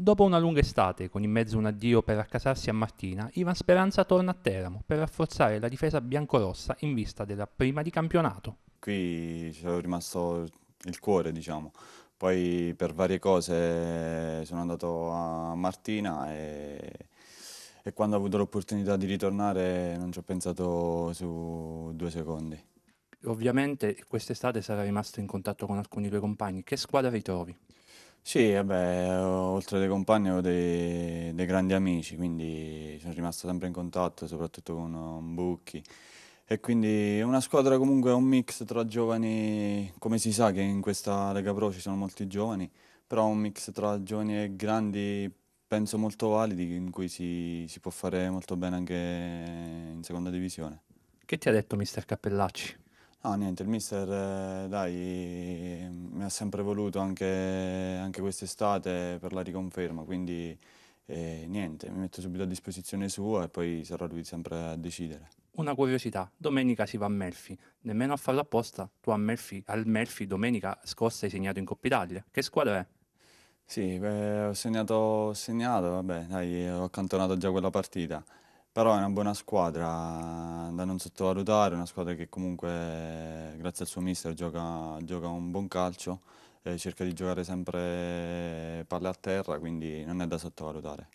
Dopo una lunga estate, con in mezzo un addio per accasarsi a Martina, Ivan Speranza torna a Teramo per rafforzare la difesa biancorossa in vista della prima di campionato. Qui ci è rimasto il cuore, diciamo. Poi per varie cose sono andato a Martina e, e quando ho avuto l'opportunità di ritornare non ci ho pensato su due secondi. Ovviamente quest'estate sarà rimasto in contatto con alcuni tuoi compagni. Che squadra ritrovi? Sì, vabbè, oltre ai compagni avevo dei, dei grandi amici, quindi sono rimasto sempre in contatto, soprattutto con um, Bucchi. E quindi è una squadra comunque, un mix tra giovani, come si sa che in questa Lega Pro ci sono molti giovani, però un mix tra giovani e grandi penso molto validi, in cui si, si può fare molto bene anche in seconda divisione. Che ti ha detto mister Cappellacci? No, ah, niente, il mister, eh, dai, mi ha sempre voluto anche, anche quest'estate per la riconferma, quindi eh, niente, mi metto subito a disposizione sua e poi sarà lui sempre a decidere. Una curiosità, domenica si va a Melfi, nemmeno a farlo apposta, tu a Melfi, al Melfi domenica scossa hai segnato in Coppa Italia, che squadra è? Sì, beh, ho segnato, ho segnato, vabbè, dai, ho accantonato già quella partita. Però è una buona squadra da non sottovalutare, una squadra che comunque grazie al suo mister gioca, gioca un buon calcio, cerca di giocare sempre palle a terra, quindi non è da sottovalutare.